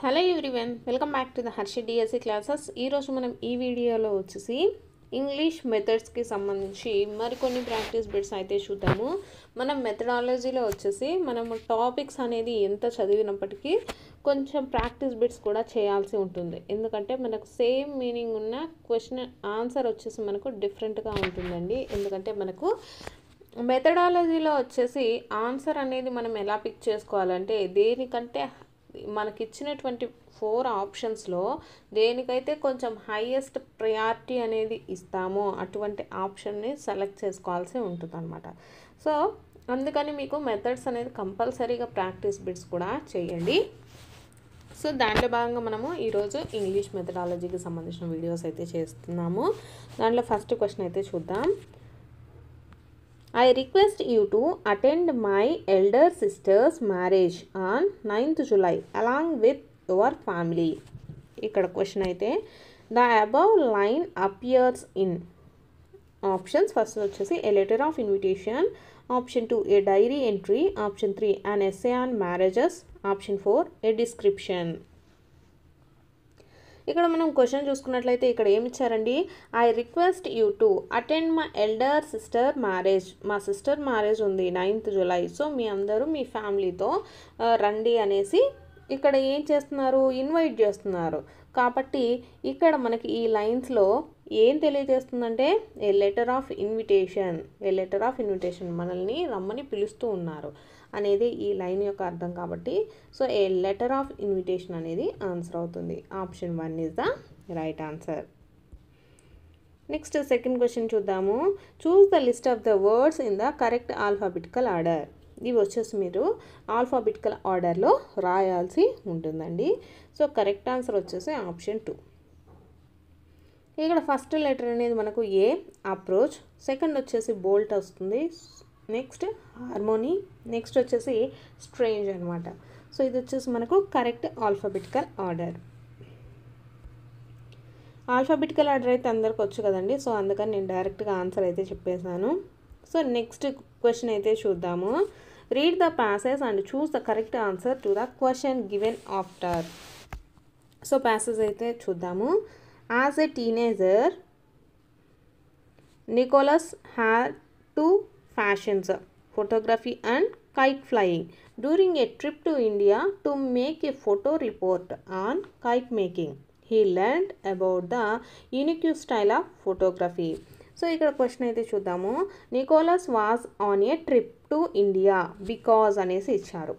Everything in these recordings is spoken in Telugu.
Hello everyone welcome back to the Harshi DSC classes ఈరోజు మనం ఈ వీడియోలో వచ్చేసి ఇంగ్లీష్ మెథడ్స్కి సంబంధించి మరికొన్ని ప్రాక్టీస్ బిట్స్ అయితే చూద్దాము మనం మెథడాలజీలో వచ్చేసి మనము టాపిక్స్ అనేది ఎంత చదివినప్పటికీ కొంచెం ప్రాక్టీస్ బిట్స్ కూడా చేయాల్సి ఉంటుంది ఎందుకంటే మనకు సేమ్ మీనింగ్ ఉన్న క్వశ్చన్ ఆన్సర్ వచ్చేసి మనకు డిఫరెంట్గా ఉంటుందండి ఎందుకంటే మనకు మెథడాలజీలో వచ్చేసి ఆన్సర్ అనేది మనం ఎలా పిక్ చేసుకోవాలంటే దేనికంటే మనకిచ్చినటువంటి ఫోర్ ఆప్షన్స్లో దేనికైతే కొంచెం హైయెస్ట్ ప్రయారిటీ అనేది ఇస్తామో అటువంటి ఆప్షన్ని సెలెక్ట్ చేసుకోవాల్సి ఉంటుంది అనమాట సో అందుకని మీకు మెథడ్స్ అనేది కంపల్సరీగా ప్రాక్టీస్ బిట్స్ కూడా చేయండి సో దాంట్లో భాగంగా మనము ఈరోజు ఇంగ్లీష్ మెథడాలజీకి సంబంధించిన వీడియోస్ అయితే చేస్తున్నాము దాంట్లో ఫస్ట్ క్వశ్చన్ అయితే చూద్దాం I request you to attend my elder sister's marriage on ninth July along with your family ఇక్కడ క్వశ్చన్ అయితే the above line appears in options first వచ్చేసి a letter of invitation option two a diary entry option three an essay on marriages option four a description ఇక్కడ మనం క్వశ్చన్ చూసుకున్నట్లయితే ఇక్కడ ఏమి ఇచ్చారండి I request you to attend మా ఎల్డర్ సిస్టర్ మ్యారేజ్ మా సిస్టర్ మ్యారేజ్ ఉంది నైన్త్ జూలై సో మీ అందరూ మీ ఫ్యామిలీతో రండి అనేసి ఇక్కడ ఏం చేస్తున్నారు ఇన్వైట్ చేస్తున్నారు కాబట్టి ఇక్కడ మనకి ఈ లైన్స్లో ఏం తెలియజేస్తుందంటే a letter of invitation a letter of invitation మనల్ని రమ్మని పిలుస్తూ ఉన్నారు అనేది ఈ లైన్ యొక్క అర్థం కాబట్టి so a letter of invitation అనేది ఆన్సర్ అవుతుంది option one is the right answer next second question చూద్దాము choose the list of the words in the correct alphabetical order ఇది వచ్చేసి మీరు ఆల్ఫాబెటికల్ ఆర్డర్లో రాయాల్సి ఉంటుందండి సో కరెక్ట్ ఆన్సర్ వచ్చేసి ఆప్షన్ టూ ఇక్కడ ఫస్ట్ లెటర్ అనేది మనకు ఏ అప్రోచ్ సెకండ్ వచ్చేసి బోల్ట్ వస్తుంది నెక్స్ట్ హార్మోనీ నెక్స్ట్ వచ్చేసి స్ట్రేంజ్ అనమాట సో ఇది వచ్చేసి మనకు correct alphabetical order alphabetical order అయితే అందరికి వచ్చు కదండి సో అందుకని నేను డైరెక్ట్గా ఆన్సర్ అయితే చెప్పేశాను సో నెక్స్ట్ క్వశ్చన్ అయితే చూద్దాము read the passage and choose the correct answer to the question given after so passage అయితే చూద్దాము as a teenager Nicholas had two fashions photography and kite flying during a trip to India to make a photo report on kite making. He learned about the unique style of photography. So ఇక్కడ క్వశ్చన్ అయితే చూద్దాము Nicholas was on a trip to India because అనేసి ఇచ్చారు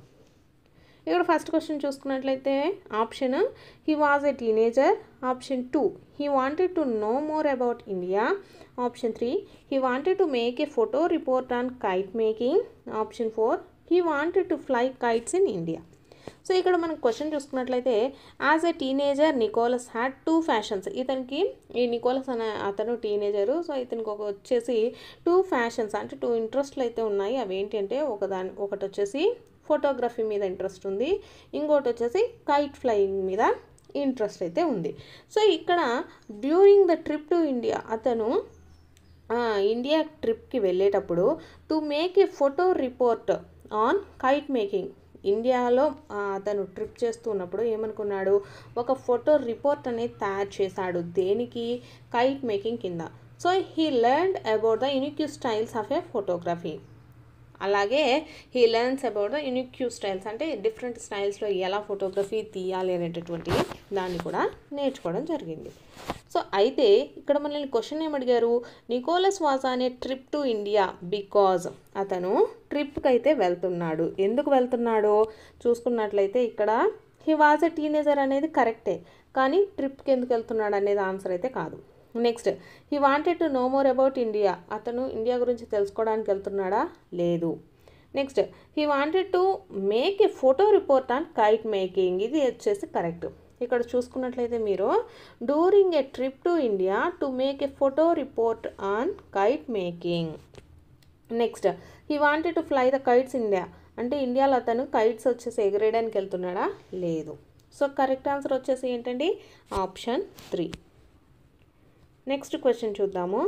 ఇక్కడ ఫస్ట్ క్వశ్చన్ చూసుకున్నట్లయితే option he was a teenager option two he wanted to know more about India option three he wanted to make a photo report on kite making option four he wanted to fly kites in India so ఇక్కడ మనం క్వశ్చన్ చూసుకున్నట్లయితే as a teenager Nicholas had two fashions ఇతనికి ఈ నికోలస్ అనే అతను టీనేజరు సో ఇతనికి ఒక వచ్చేసి టూ ఫ్యాషన్స్ అంటే టూ ఇంట్రెస్ట్లు అయితే ఉన్నాయి అవి ఏంటంటే ఒకదాని ఒకటి వచ్చేసి ఫోటోగ్రఫీ మీద ఇంట్రెస్ట్ ఉంది ఇంకోటి వచ్చేసి కైట్ ఫ్లయింగ్ మీద ఇంట్రెస్ట్ అయితే ఉంది సో ఇక్కడ during the trip to India అతను ఇండియా ట్రిప్కి వెళ్ళేటప్పుడు to make a photo report on kite making ఇండియాలో అతను ట్రిప్ చేస్తున్నప్పుడు ఏమనుకున్నాడు ఒక ఫోటో రిపోర్ట్ అనేది తయారు చేశాడు దేనికి కైట్ మేకింగ్ కింద so he learn about the unique styles of a photography అలాగే he learns about the unique styles అంటే డిఫరెంట్ స్టైల్స్లో ఎలా ఫోటోగ్రఫీ తీయాలి అనేటటువంటి దాన్ని కూడా నేర్చుకోవడం జరిగింది సో అయితే ఇక్కడ మనల్ని క్వశ్చన్ ఏమడిగారు నికోలస్ వాసా అనే ట్రిప్ టు ఇండియా బికాజ్ అతను ట్రిప్కి అయితే వెళ్తున్నాడు ఎందుకు వెళ్తున్నాడో చూసుకున్నట్లయితే ఇక్కడ హీ వాజ్ ఎ టీనేజర్ అనేది కరెక్టే కానీ ట్రిప్కి ఎందుకు వెళ్తున్నాడు అనేది ఆన్సర్ అయితే కాదు next he wanted to know more about India అతను ఇండియా గురించి తెలుసుకోవడానికి వెళ్తున్నాడా లేదు next he wanted to make a photo report on kite making ఇది వచ్చేసి కరెక్ట్ ఇక్కడ చూసుకున్నట్లయితే మీరు during a trip to India to make a photo report on kite making next he wanted to fly the kites India అంటే ఇండియాలో అతను కైట్స్ వచ్చేసి ఎగరేయడానికి వెళ్తున్నాడా లేదు సో కరెక్ట్ ఆన్సర్ వచ్చేసి ఏంటండి option three Next question chuddamu.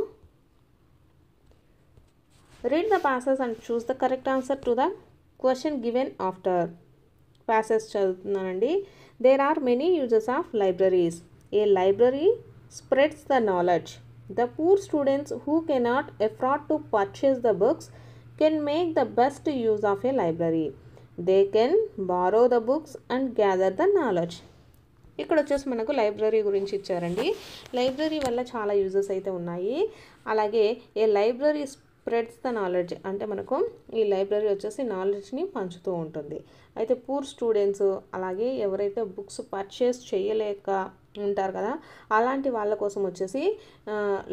Read the passages and choose the correct answer to the question given after. passages Passes chadutunnanandi. There are many uses of libraries. A library spreads the knowledge. The poor students who cannot afford to purchase the books can make the best use of a library. They can borrow the books and gather the knowledge. ఇక్కడ వచ్చేసి మనకు లైబ్రరీ గురించి ఇచ్చారండి లైబ్రరీ వల్ల చాలా యూజెస్ అయితే ఉన్నాయి అలాగే a library spreads the knowledge అంటే మనకు ఈ లైబ్రరీ వచ్చేసి నాలెడ్జ్ని పంచుతూ ఉంటుంది అయితే పూర్ స్టూడెంట్స్ అలాగే ఎవరైతే బుక్స్ పర్చేస్ చేయలేక ఉంటారు కదా అలాంటి వాళ్ళ కోసం వచ్చేసి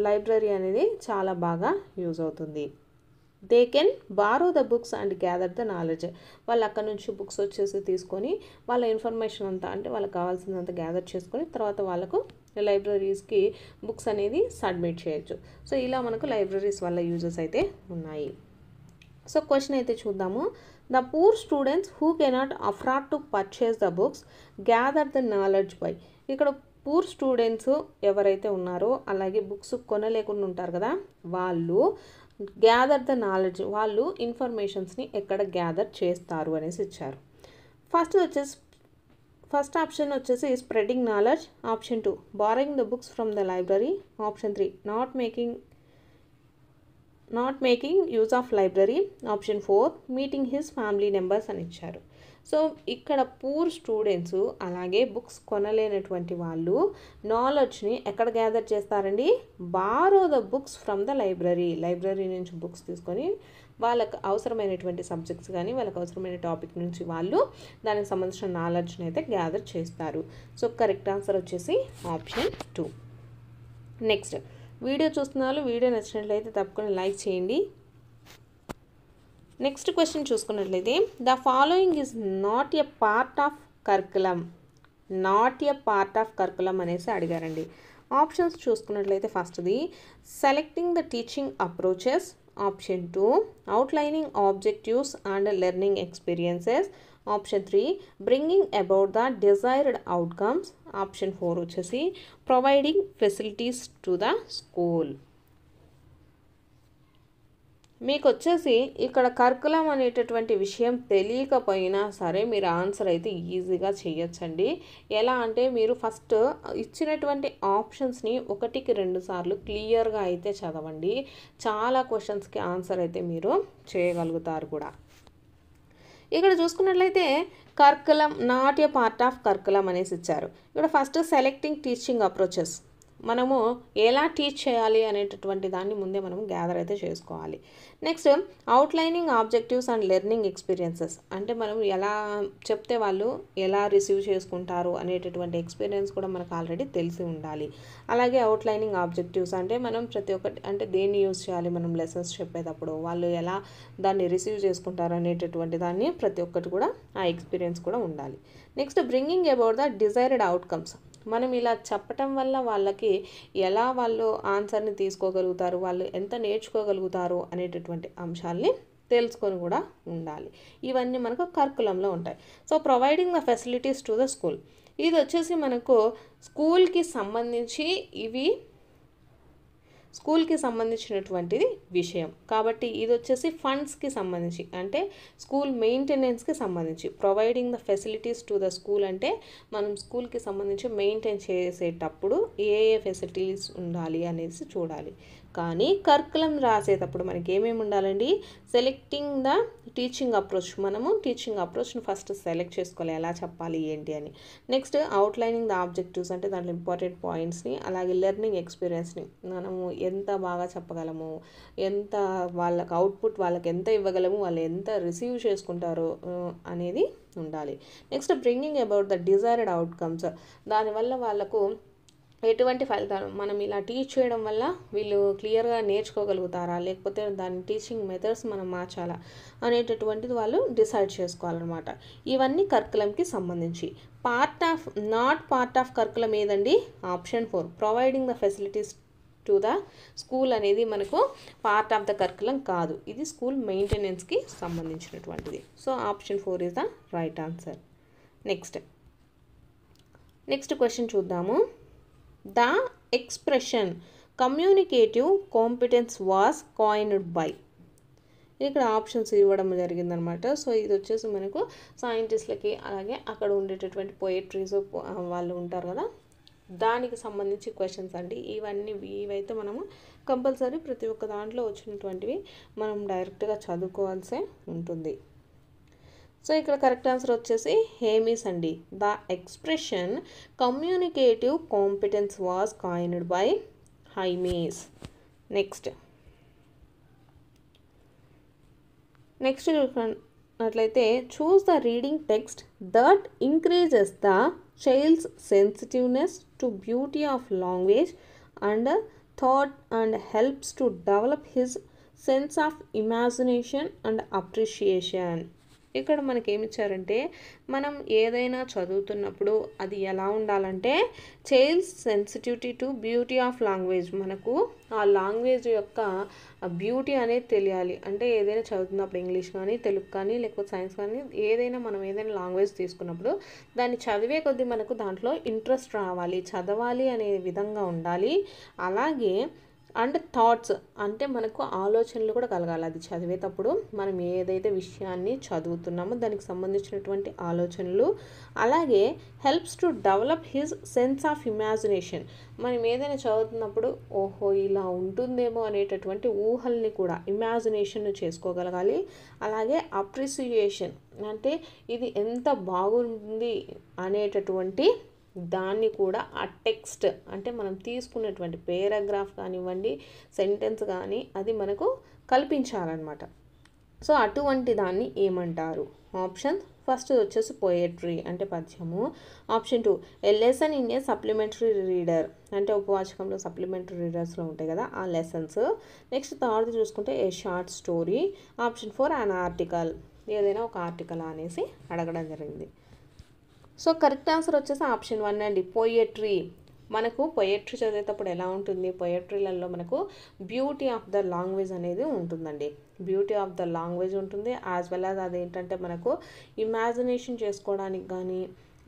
లైబ్రరీ అనేది చాలా బాగా యూజ్ అవుతుంది they can borrow the books and gather the knowledge వాళ్ళు అక్కడ నుంచి బుక్స్ వచ్చేసి తీసుకొని వాళ్ళ ఇన్ఫర్మేషన్ అంతా అంటే వాళ్ళకి కావాల్సినంత గ్యాదర్ చేసుకొని తర్వాత వాళ్ళకు లైబ్రరీస్కి బుక్స్ అనేది సబ్మిట్ చేయొచ్చు సో ఇలా మనకు లైబ్రరీస్ వల్ల యూజెస్ అయితే ఉన్నాయి సో క్వశ్చన్ అయితే చూద్దాము the poor students who cannot afford to purchase the books gather the knowledge by ఇక్కడ పూర్ స్టూడెంట్స్ ఎవరైతే ఉన్నారో అలాగే బుక్స్ కొనలేకుండా ఉంటారు కదా వాళ్ళు గ్యాదర్ ద నాలెడ్జ్ వాళ్ళు ఇన్ఫర్మేషన్స్ని ఎక్కడ గ్యాదర్ చేస్తారు అనేసి ఇచ్చారు ఫస్ట్ వచ్చేసి ఫస్ట్ ఆప్షన్ వచ్చేసి spreading knowledge option two borrowing the books from the library option three not making not making use of library option four meeting his family members అని ఇచ్చారు సో ఇక్కడ పూర్ స్టూడెంట్స్ అలాగే బుక్స్ కొనలేనటువంటి వాళ్ళు నాలెడ్జ్ని ఎక్కడ గ్యాదర్ చేస్తారండి borrow the books from the library library నుంచి బుక్స్ తీసుకొని వాళ్ళకు అవసరమైనటువంటి సబ్జెక్ట్స్ కానీ వాళ్ళకి అవసరమైన టాపిక్ నుంచి వాళ్ళు దానికి సంబంధించిన నాలెడ్జ్ని అయితే గ్యాదర్ చేస్తారు సో కరెక్ట్ ఆన్సర్ వచ్చేసి ఆప్షన్ టూ నెక్స్ట్ వీడియో చూస్తున్నారు వీడియో నచ్చినట్లయితే తప్పకుండా లైక్ చేయండి నెక్స్ట్ క్వశ్చన్ చూసుకున్నట్లయితే the following is not a part of curriculum not a part of curriculum అనేసి అడిగారండి ఆప్షన్స్ చూసుకున్నట్లయితే ఫస్ట్ది selecting the teaching approaches option two outlining objectives and learning experiences option three bringing about the desired outcomes option four వచ్చేసి providing facilities to the school మీకు వచ్చేసి ఇక్కడ కర్కులం అనేటటువంటి విషయం తెలియకపోయినా సరే మీరు ఆన్సర్ అయితే ఈజీగా చేయొచ్చండి ఎలా అంటే మీరు ఫస్ట్ ఇచ్చినటువంటి ఆప్షన్స్ని ఒకటికి రెండు సార్లు క్లియర్గా అయితే చదవండి చాలా క్వశ్చన్స్కి ఆన్సర్ అయితే మీరు చేయగలుగుతారు కూడా ఇక్కడ చూసుకున్నట్లయితే curriculum not a part of curriculum అనేసి ఇచ్చారు ఇక్కడ ఫస్ట్ సెలెక్టింగ్ టీచింగ్ అప్రోచెస్ మనము ఎలా టీచ్ చేయాలి అనేటటువంటి దాన్ని ముందే మనం గ్యాదర్ అయితే చేసుకోవాలి next outlining objectives and learning experiences అంటే మనం ఎలా చెప్తే వాళ్ళు ఎలా రిసీవ్ చేసుకుంటారు అనేటటువంటి ఎక్స్పీరియన్స్ కూడా మనకు ఆల్రెడీ తెలిసి ఉండాలి అలాగే అవుట్లైనింగ్ ఆబ్జెక్టివ్స్ అంటే మనం ప్రతి ఒక్కటి అంటే దేన్ని యూజ్ చేయాలి మనం లెసన్స్ చెప్పేటప్పుడు వాళ్ళు ఎలా దాన్ని రిసీవ్ చేసుకుంటారు అనేటటువంటి దాన్ని ప్రతి ఒక్కటి కూడా ఆ ఎక్స్పీరియన్స్ కూడా ఉండాలి next bringing about the desired outcomes మనం ఇలా చెప్పటం వల్ల వాళ్ళకి ఎలా వాళ్ళు ఆన్సర్ని తీసుకోగలుగుతారు వాళ్ళు ఎంత నేర్చుకోగలుగుతారు అనేటటువంటి అంశాల్ని తెలుసుకొని కూడా ఉండాలి ఇవన్నీ మనకు కర్కులంలో ఉంటాయి so providing the facilities to the school ఇది వచ్చేసి మనకు స్కూల్కి సంబంధించి ఇవి స్కూల్కి సంబంధించినటువంటిది విషయం కాబట్టి ఇది వచ్చేసి ఫండ్స్కి సంబంధించి అంటే స్కూల్ మెయింటెనెన్స్కి సంబంధించి providing the facilities to the school అంటే మనం స్కూల్కి సంబంధించి మెయింటైన్ చేసేటప్పుడు ఏ ఏ ఫెసిలిటీస్ ఉండాలి అనేసి చూడాలి కానీ కర్కులం రాసేటప్పుడు మనకి ఏమేమి ఉండాలండి సెలెక్టింగ్ ద టీచింగ్ అప్రోచ్ మనము టీచింగ్ అప్రోచ్ని ఫస్ట్ సెలెక్ట్ చేసుకోవాలి ఎలా చెప్పాలి ఏంటి అని నెక్స్ట్ అవుట్లైనింగ్ ద ఆబ్జెక్టివ్స్ అంటే దాంట్లో ఇంపార్టెంట్ పాయింట్స్ని అలాగే లెర్నింగ్ ఎక్స్పీరియన్స్ని మనము ఎంత బాగా చెప్పగలము ఎంత వాళ్ళకి అవుట్పుట్ వాళ్ళకి ఎంత ఇవ్వగలము వాళ్ళు ఎంత రిసీవ్ చేసుకుంటారో అనేది ఉండాలి next bringing about the desired outcomes దానివల్ల వాళ్ళకు ఎటువంటి ఫలితాలు మనం ఇలా టీచ్ చేయడం వల్ల వీళ్ళు క్లియర్గా నేర్చుకోగలుగుతారా లేకపోతే దాని టీచింగ్ మెథడ్స్ మనం మార్చాలా అనేటటువంటిది వాళ్ళు డిసైడ్ చేసుకోవాలన్నమాట ఇవన్నీ కర్కులంకి సంబంధించి part of not part of curriculum ఏదండి option four providing the facilities to the school అనేది మనకు పార్ట్ ఆఫ్ ద కర్కులం కాదు ఇది స్కూల్ మెయింటెనెన్స్కి సంబంధించినటువంటిది so option four is the right answer next next question చూద్దాము the expression communicative competence was coined by ఇక్కడ ఆప్షన్స్ ఇవ్వడం జరిగిందనమాట సో ఇది వచ్చేసి మనకు సైంటిస్ట్లకి అలాగే అక్కడ ఉండేటటువంటి పోయట్రీస్ వాళ్ళు ఉంటారు కదా దానికి సంబంధించి క్వశ్చన్స్ అండి ఇవన్నీ ఇవైతే మనము కంపల్సరీ ప్రతి ఒక్క దాంట్లో వచ్చినటువంటివి మనం డైరెక్ట్గా చదువుకోవాల్సే ఉంటుంది సో ఇక్కడ కరెక్ట్ ఆన్సర్ వచ్చేసి హేమీస్ అండి the expression communicative competence was coined by Hymes next next చూసుకున్నట్లయితే choose the reading text that increases the child's sensitiveness to beauty of language and thought and helps to develop his sense of imagination and appreciation ఇక్కడ మనకి ఏమి ఇచ్చారంటే మనం ఏదైనా చదువుతున్నప్పుడు అది ఎలా ఉండాలంటే child's sensitivity to beauty of language మనకు ఆ లాంగ్వేజ్ యొక్క బ్యూటీ అనేది తెలియాలి అంటే ఏదైనా చదువుతున్నప్పుడు ఇంగ్లీష్ కానీ తెలుగు కానీ లేకపోతే సైన్స్ కానీ ఏదైనా మనం ఏదైనా లాంగ్వేజ్ తీసుకున్నప్పుడు దాన్ని చదివే కొద్దీ మనకు దాంట్లో ఇంట్రెస్ట్ రావాలి చదవాలి అనే విధంగా ఉండాలి అలాగే అండ్ థాట్స్ అంటే మనకు ఆలోచనలు కూడా కలగాలి అది చదివేటప్పుడు మనం ఏదైతే విషయాన్ని చదువుతున్నామో దానికి సంబంధించినటువంటి ఆలోచనలు అలాగే helps to develop his sense of imagination మనం ఏదైనా చదువుతున్నప్పుడు ఓహో ఇలా ఉంటుందేమో అనేటటువంటి ఊహల్ని కూడా ఇమాజినేషన్ చేసుకోగలగాలి అలాగే అప్రిసియేషన్ అంటే ఇది ఎంత బాగుంది అనేటటువంటి దాన్ని కూడా ఆ టెక్స్ట్ అంటే మనం తీసుకున్నటువంటి పేరాగ్రాఫ్ కానివ్వండి సెంటెన్స్ కానీ అది మనకు కల్పించాలన్నమాట సో అటువంటి దాన్ని ఏమంటారు ఆప్షన్ ఫస్ట్ వచ్చేసి పోయట్రీ అంటే పద్యము option two a lesson in a supplementary reader అంటే ఉపవాచకంలో సప్లిమెంటరీ రీడర్స్లో ఉంటాయి కదా ఆ లెసన్స్ నెక్స్ట్ థర్డ్ చూసుకుంటే a short story option four an article ఏదైనా ఒక ఆర్టికల్ అనేసి అడగడం జరిగింది సో కరెక్ట్ ఆన్సర్ వచ్చేసి ఆప్షన్ వన్ అండి పోయట్రీ మనకు పొయట్రీ చదివేటప్పుడు ఎలా ఉంటుంది పొయట్రీలలో మనకు బ్యూటీ ఆఫ్ ద లాంగ్వేజ్ అనేది ఉంటుందండి బ్యూటీ ఆఫ్ ద లాంగ్వేజ్ ఉంటుంది యాజ్ వెల్ యాజ్ అదేంటంటే మనకు ఇమాజినేషన్ చేసుకోవడానికి కానీ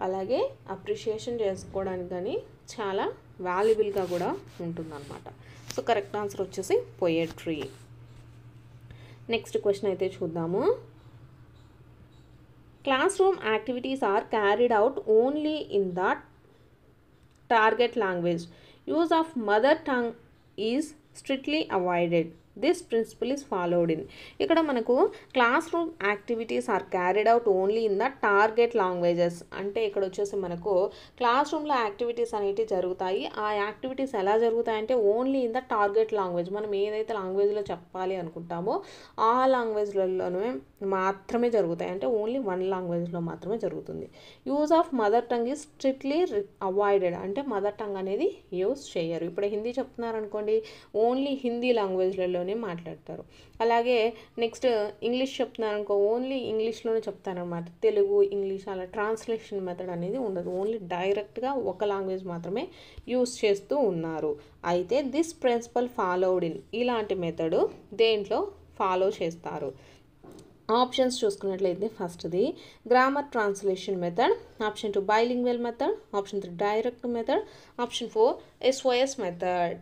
అలాగే అప్రిషియేషన్ చేసుకోవడానికి కానీ చాలా వాల్యుబుల్గా కూడా ఉంటుందన్నమాట సో కరెక్ట్ ఆన్సర్ వచ్చేసి పొయట్రీ నెక్స్ట్ క్వశ్చన్ అయితే చూద్దాము classroom activities are carried out only in the target language. Use of mother tongue is strictly avoided. This principle is followed in ఇక్కడ మనకు classroom activities are carried out only in the target languages అంటే ఇక్కడ వచ్చేసి మనకు క్లాస్ రూమ్లో యాక్టివిటీస్ అనేవి జరుగుతాయి ఆ యాక్టివిటీస్ ఎలా జరుగుతాయంటే only in the target language మనం ఏదైతే లాంగ్వేజ్లో చెప్పాలి అనుకుంటామో ఆ లాంగ్వేజ్లలోనే మాత్రమే జరుగుతాయి అంటే ఓన్లీ వన్ లాంగ్వేజ్లో మాత్రమే జరుగుతుంది use of mother tongue is strictly avoided అంటే మదర్ టంగ్ అనేది యూజ్ చేయరు ఇప్పుడు హిందీ చెప్తున్నారు అనుకోండి ఓన్లీ హిందీ లాంగ్వేజ్లలో భాషలోనే మాట్లాడతారు అలాగే నెక్స్ట్ ఇంగ్లీష్ చెప్తున్నారు అనుకో ఓన్లీ ఇంగ్లీష్లోనే చెప్తారనమాట తెలుగు ఇంగ్లీష్ అలా ట్రాన్స్లేషన్ మెథడ్ అనేది ఉండదు ఓన్లీ డైరెక్ట్గా ఒక లాంగ్వేజ్ మాత్రమే యూస్ చేస్తూ ఉన్నారు అయితే దిస్ ప్రిన్సిపల్ ఫాలోడ్ ఇన్ ఇలాంటి మెథడ్ దేంట్లో ఫాలో చేస్తారు ఆప్షన్స్ చూసుకున్నట్లయితే ఫస్ట్ది grammar translation method option two bilingual method option three direct method option four SOS method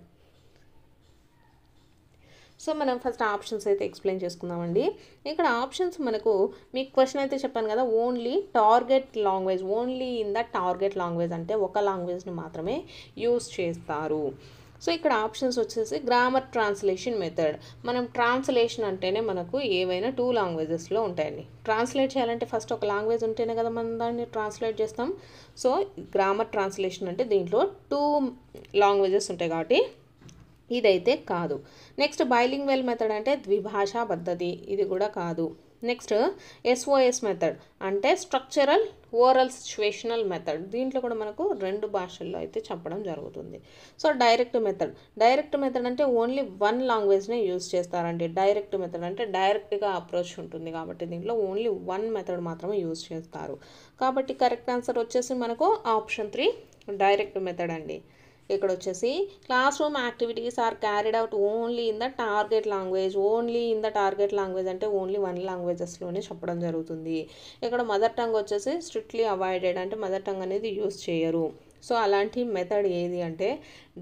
so మనం ఫస్ట్ ఆప్షన్స్ అయితే ఎక్స్ప్లెయిన్ చేసుకుందామండి ఇక్కడ ఆప్షన్స్ మనకు మీకు క్వశ్చన్ అయితే చెప్పాను కదా only target language only in the target language అంటే ఒక లాంగ్వేజ్ని మాత్రమే యూస్ చేస్తారు సో ఇక్కడ ఆప్షన్స్ వచ్చేసి గ్రామర్ ట్రాన్స్లేషన్ మెథడ్ మనం ట్రాన్స్లేషన్ అంటేనే మనకు ఏవైనా టూ లాంగ్వేజెస్లో ఉంటాయండి ట్రాన్స్లేట్ చేయాలంటే ఫస్ట్ ఒక లాంగ్వేజ్ ఉంటేనే కదా మనం దాన్ని ట్రాన్స్లేట్ చేస్తాం సో గ్రామర్ ట్రాన్స్లేషన్ అంటే దీంట్లో టూ లాంగ్వేజెస్ ఉంటాయి కాబట్టి ఇదైతే కాదు నెక్స్ట్ బైలింగ్ వెల్ మెథడ్ అంటే ద్విభాషా పద్ధతి ఇది కూడా కాదు నెక్స్ట్ ఎస్ఓఎస్ మెథడ్ అంటే స్ట్రక్చరల్ ఓరల్ సిచ్యువేషనల్ మెథడ్ దీంట్లో కూడా మనకు రెండు భాషల్లో అయితే చెప్పడం జరుగుతుంది so direct method direct method అంటే ఓన్లీ వన్ లాంగ్వేజ్నే యూజ్ చేస్తారండి డైరెక్ట్ మెథడ్ అంటే డైరెక్ట్గా అప్రోచ్ ఉంటుంది కాబట్టి దీంట్లో ఓన్లీ వన్ మెథడ్ మాత్రమే యూజ్ చేస్తారు కాబట్టి కరెక్ట్ ఆన్సర్ వచ్చేసి మనకు ఆప్షన్ త్రీ డైరెక్ట్ మెథడ్ అండి ఇక్కడ వచ్చేసి classroom activities are carried out only in the target language only in the target language అంటే ఓన్లీ వన్ లాంగ్వేజెస్లోనే చెప్పడం జరుగుతుంది ఇక్కడ మదర్ టంగ్ వచ్చేసి స్ట్రిక్ట్లీ అవాయిడెడ్ అంటే మదర్ టంగ్ అనేది యూస్ చేయరు సో అలాంటి మెథడ్ ఏది అంటే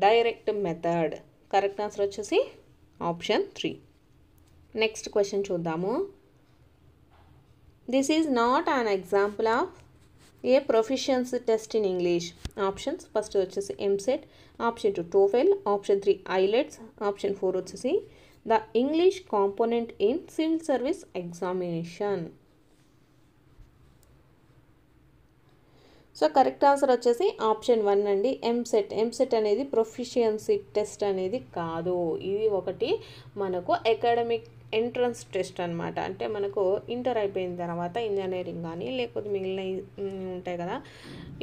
డైరెక్ట్ మెథడ్ కరెక్ట్ ఆన్సర్ వచ్చేసి ఆప్షన్ త్రీ నెక్స్ట్ క్వశ్చన్ చూద్దాము this is not an example of a proficiency test in English options first వచ్చేసి EAMCET option two TOEFL option three IELTS option four వచ్చేసి the English component in civil service examination so correct answer వచ్చేసి ఆప్షన్ వన్ అండి ఎంసెట్ ఎంసెట్ అనేది ప్రొఫిషియన్సీ టెస్ట్ అనేది కాదు ఇది ఒకటి మనకు అకాడమిక్ ఎంట్రన్స్ టెస్ట్ అనమాట అంటే మనకు ఇంటర్ అయిపోయిన తర్వాత ఇంజనీరింగ్ కానీ లేకపోతే మిగిలిన ఉంటాయి కదా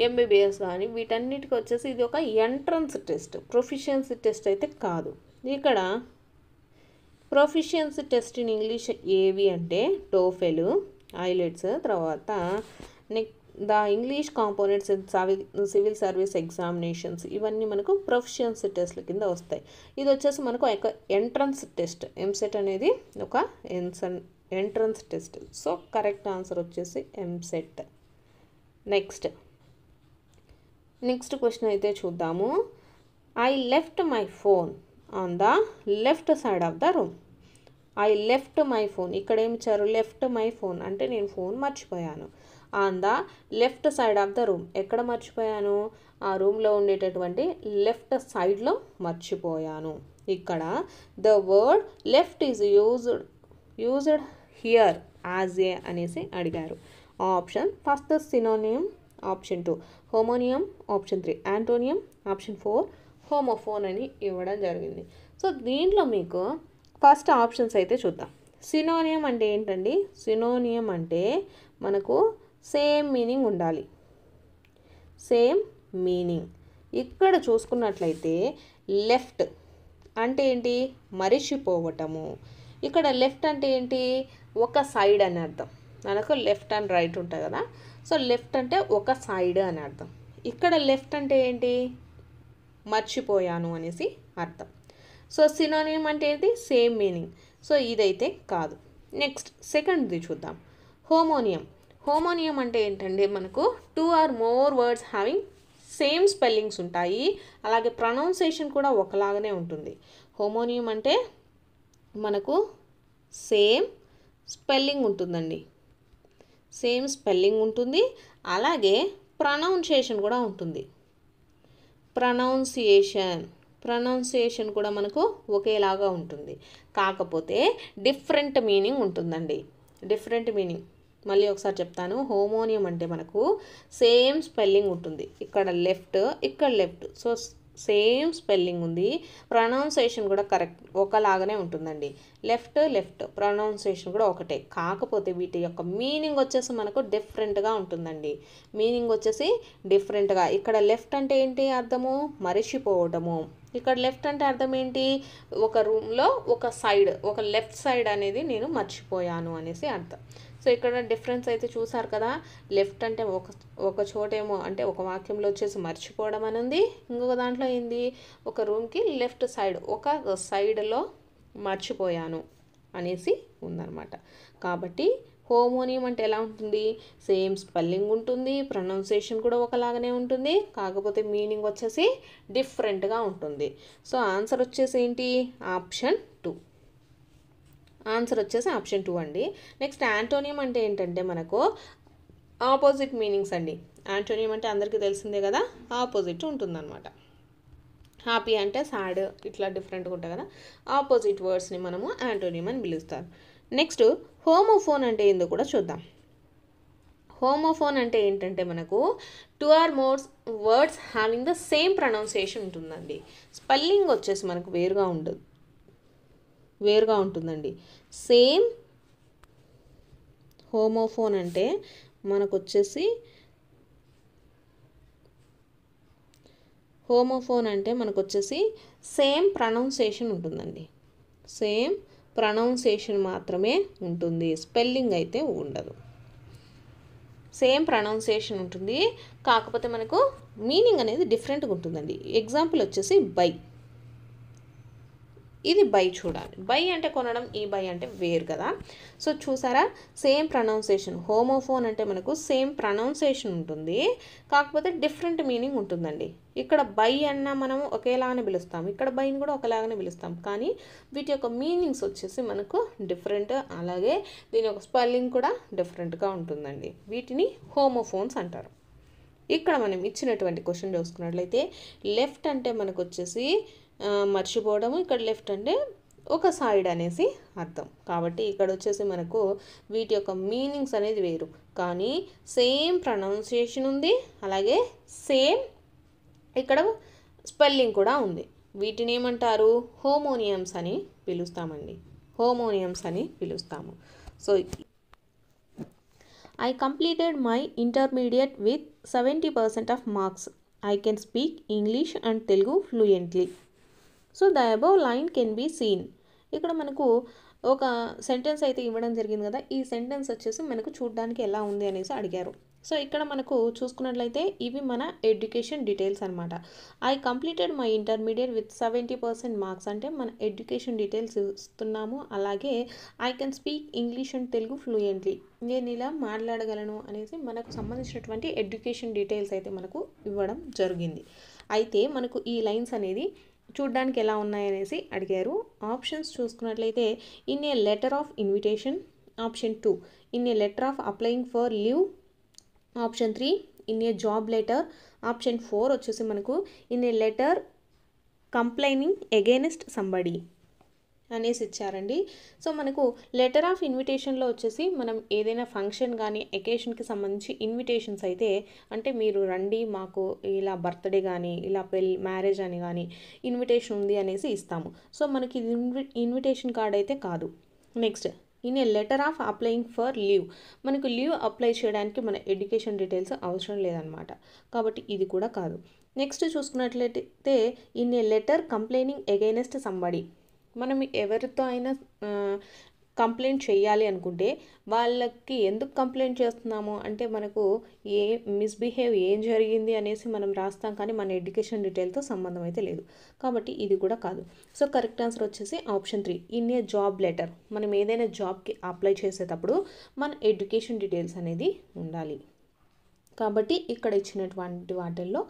ఎంబీబీఎస్ కానీ వీటన్నిటికీ వచ్చేసి ఇది ఒక ఎంట్రన్స్ టెస్ట్ ప్రొఫిషియన్సీ టెస్ట్ అయితే కాదు ఇక్కడ ప్రొఫిషియన్సీ టెస్ట్ ఇన్ ఇంగ్లీష్ ఏవి అంటే టోఫెలు ఐలెట్స్ తర్వాత next the English components in సవి సివిల్ సర్వీస్ ఎగ్జామినేషన్స్ ఇవన్నీ మనకు ప్రొఫిషియన్సీ టెస్ట్ల కింద వస్తాయి ఇది వచ్చేసి మనకు ఎంట్రన్స్ టెస్ట్ ఎంసెట్ అనేది ఒక ఎన్సన్ entrance test so correct answer వచ్చేసి ఎంసెట్ నెక్స్ట్ నెక్స్ట్ క్వశ్చన్ అయితే చూద్దాము I left my phone on the left side of the room I left my phone ఇక్కడ ఏమి ఇచ్చారు లెఫ్ట్ మై ఫోన్ అంటే నేను ఫోన్ మర్చిపోయాను on the left side of the room ఎక్కడ మర్చిపోయాను ఆ రూమ్లో ఉండేటటువంటి లెఫ్ట్ సైడ్లో మర్చిపోయాను ఇక్కడ the word left is used used here as a అనేసి అడిగారు option first synonym option two homonym option three antonym option four homophone అని ఇవ్వడం జరిగింది సో దీంట్లో మీకు ఫస్ట్ ఆప్షన్స్ అయితే చూద్దాం సినోనియం అంటే ఏంటండి సినోనియం అంటే మనకు సేమ్ మీనింగ్ ఉండాలి సేమ్ మీనింగ్ ఇక్కడ చూసుకున్నట్లయితే లెఫ్ట్ అంటే ఏంటి మరిచిపోవటము ఇక్కడ లెఫ్ట్ అంటే ఏంటి ఒక సైడ్ అని అర్థం మనకు లెఫ్ట్ అండ్ రైట్ ఉంటుంది కదా సో లెఫ్ట్ అంటే ఒక సైడ్ అని అర్థం ఇక్కడ లెఫ్ట్ అంటే ఏంటి మర్చిపోయాను అనేసి అర్థం సో సినోనియం అంటే ఏంటి సేమ్ మీనింగ్ సో ఇదైతే కాదు నెక్స్ట్ సెకండ్ది చూద్దాం హోమోనియం హోమోనియం అంటే ఏంటంటే మనకు two or more words having same spellings ఉంటాయి అలాగే ప్రొనౌన్సేషన్ కూడా ఒకలాగానే ఉంటుంది హోమోనియం అంటే మనకు సేమ్ స్పెల్లింగ్ ఉంటుందండి సేమ్ స్పెల్లింగ్ ఉంటుంది అలాగే ప్రొనౌన్సేషన్ కూడా ఉంటుంది ప్రొనౌన్సియేషన్ ప్రొనౌన్సియేషన్ కూడా మనకు ఒకేలాగా ఉంటుంది కాకపోతే డిఫరెంట్ మీనింగ్ ఉంటుందండి డిఫరెంట్ మీనింగ్ మళ్ళీ ఒకసారి చెప్తాను హోమోనియం అంటే మనకు సేమ్ స్పెల్లింగ్ ఉంటుంది ఇక్కడ లెఫ్ట్ ఇక్కడ లెఫ్ట్ సో సేమ్ స్పెల్లింగ్ ఉంది ప్రొనౌన్సేషన్ కూడా కరెక్ట్ ఒకలాగానే ఉంటుందండి లెఫ్ట్ లెఫ్ట్ ప్రొనౌన్సేషన్ కూడా ఒకటే కాకపోతే వీటి యొక్క మీనింగ్ వచ్చేసి మనకు డిఫరెంట్గా ఉంటుందండి మీనింగ్ వచ్చేసి డిఫరెంట్గా ఇక్కడ లెఫ్ట్ అంటే ఏంటి అర్థము మరిచిపోవటము ఇక్కడ లెఫ్ట్ అంటే అర్థం ఏంటి ఒక రూమ్లో ఒక సైడ్ ఒక లెఫ్ట్ సైడ్ అనేది నేను మర్చిపోయాను అనేసి అర్థం సో ఇక్కడ డిఫరెన్స్ అయితే చూసారు కదా లెఫ్ట్ అంటే ఒక ఒక చోటేమో అంటే ఒక వాక్యంలో వచ్చేసి మర్చిపోవడం అనేది ఇంకొక దాంట్లో ఏంది ఒక రూమ్కి లెఫ్ట్ సైడ్ ఒక సైడ్లో మర్చిపోయాను అనేసి ఉందన్నమాట కాబట్టి హోమోనియం అంటే ఎలా ఉంటుంది సేమ్ స్పెల్లింగ్ ఉంటుంది ప్రొనౌన్సియేషన్ కూడా ఒకలాగానే ఉంటుంది కాకపోతే మీనింగ్ వచ్చేసి డిఫరెంట్గా ఉంటుంది సో ఆన్సర్ వచ్చేసి ఏంటి ఆప్షన్ టూ ఆన్సర్ వచ్చేసి ఆప్షన్ టూ అండి నెక్స్ట్ యాంటోనియం అంటే ఏంటంటే మనకు ఆపోజిట్ మీనింగ్స్ అండి యాంటోనియం అంటే అందరికీ తెలిసిందే కదా ఆపోజిట్ ఉంటుందన్నమాట హ్యాపీ అంటే సాడ్ ఇట్లా డిఫరెంట్గా ఉంటాయి కదా ఆపోజిట్ వర్డ్స్ని మనము యాంటోనియం అని పిలుస్తారు నెక్స్ట్ హోమోఫోన్ అంటే ఏందో కూడా చూద్దాం హోమోఫోన్ అంటే ఏంటంటే మనకు two or mores words having the same pronunciation ఉంటుందండి స్పెల్లింగ్ వచ్చేసి మనకు వేరుగా ఉండదు వేరుగా ఉంటుందండి సేమ్ హోమోఫోన్ అంటే మనకు వచ్చేసి హోమోఫోన్ అంటే మనకు వచ్చేసి సేమ్ ప్రొనౌన్సియేషన్ ఉంటుందండి సేమ్ ప్రొనౌన్సేషన్ మాత్రమే ఉంటుంది స్పెల్లింగ్ అయితే ఉండదు సేమ్ ప్రొనౌన్సేషన్ ఉంటుంది కాకపోతే మనకు మీనింగ్ అనేది డిఫరెంట్గా ఉంటుందండి ఎగ్జాంపుల్ వచ్చేసి బై ఇది బై చూడాలి బై అంటే కొనడం ఈ బై అంటే వేరు కదా సో చూసారా సేమ్ ప్రొనౌన్సేషన్ హోమోఫోన్ అంటే మనకు సేమ్ ప్రొనౌన్సేషన్ ఉంటుంది కాకపోతే డిఫరెంట్ మీనింగ్ ఉంటుందండి ఇక్కడ బై అన్న మనం ఒకేలాగానే పిలుస్తాం ఇక్కడ బైని కూడా ఒకలాగానే పిలుస్తాం కానీ వీటి యొక్క మీనింగ్స్ వచ్చేసి మనకు డిఫరెంట్ అలాగే దీని యొక్క స్పెల్లింగ్ కూడా డిఫరెంట్గా ఉంటుందండి వీటిని హోమోఫోన్స్ అంటారు ఇక్కడ మనం ఇచ్చినటువంటి క్వశ్చన్ చూసుకున్నట్లయితే లెఫ్ట్ అంటే మనకు వచ్చేసి మర్చిపోవడము ఇక్కడ లెఫ్ట్ అంటే ఒక సైడ్ అనేసి అర్థం కాబట్టి ఇక్కడ వచ్చేసి మనకు వీటి యొక్క మీనింగ్స్ అనేది వేరు కానీ సేమ్ ప్రొనౌన్సియేషన్ ఉంది అలాగే సేమ్ ఇక్కడ స్పెల్లింగ్ కూడా ఉంది వీటిని ఏమంటారు హోమోనియమ్స్ అని పిలుస్తామండి హోమోనియమ్స్ అని పిలుస్తాము so I completed my intermediate with seventy percent of marks I can speak English and Telugu fluently so the above line can be seen ఇక్కడ మనకు ఒక సెంటెన్స్ అయితే ఇవ్వడం జరిగింది కదా ఈ సెంటెన్స్ వచ్చేసి మనకు చూడడానికి ఎలా ఉంది అనేసి అడిగారు సో ఇక్కడ మనకు చూసుకున్నట్లయితే ఇవి మన ఎడ్యుకేషన్ డీటెయిల్స్ అనమాట I completed my intermediate with seventy percent marks అంటే మన ఎడ్యుకేషన్ డీటెయిల్స్ ఇస్తున్నాము అలాగే I can speak English and Telugu fluently నేను ఇలా మాట్లాడగలను అనేసి మనకు సంబంధించినటువంటి ఎడ్యుకేషన్ డీటెయిల్స్ అయితే మనకు ఇవ్వడం జరిగింది అయితే మనకు ఈ లైన్స్ అనేది చూడ్డానికి ఎలా ఉన్నాయనేసి అడిగారు ఆప్షన్స్ చూసుకున్నట్లయితే in a letter of invitation option two in a letter of applying for leave option three in a job letter option four వచ్చేసి మనకు in a letter complaining against somebody అనేసి ఇచ్చారండి సో మనకు లెటర్ ఆఫ్ ఇన్విటేషన్లో వచ్చేసి మనం ఏదైనా ఫంక్షన్ కానీ ఎకేషన్కి సంబంధించి ఇన్విటేషన్స్ అయితే అంటే మీరు రండి మాకు ఇలా బర్త్డే కానీ ఇలా పెళ్ళి మ్యారేజ్ అని కానీ ఇన్విటేషన్ ఉంది అనేసి ఇస్తాము సో మనకి ఇది ఇన్విటేషన్ కార్డ్ అయితే కాదు next in a letter of applying for leave మనకు లీవ్ అప్లై చేయడానికి మన ఎడ్యుకేషన్ డీటెయిల్స్ అవసరం లేదనమాట కాబట్టి ఇది కూడా కాదు నెక్స్ట్ చూసుకున్నట్లయితే in a letter complaining against somebody మనం ఎవరితో అయినా కంప్లైంట్ చేయాలి అనుకుంటే వాళ్ళకి ఎందుకు కంప్లైంట్ చేస్తున్నాము అంటే మనకు ఏ మిస్బిహేవ్ ఏం జరిగింది అనేసి మనం రాస్తాం కానీ మన ఎడ్యుకేషన్ డీటెయిల్తో సంబంధం అయితే లేదు కాబట్టి ఇది కూడా కాదు సో కరెక్ట్ ఆన్సర్ వచ్చేసి option three in a job letter మనం ఏదైనా జాబ్కి అప్లై చేసేటప్పుడు మన ఎడ్యుకేషన్ డీటెయిల్స్ అనేది ఉండాలి కాబట్టి ఇక్కడ ఇచ్చినటువంటి వాటిల్లో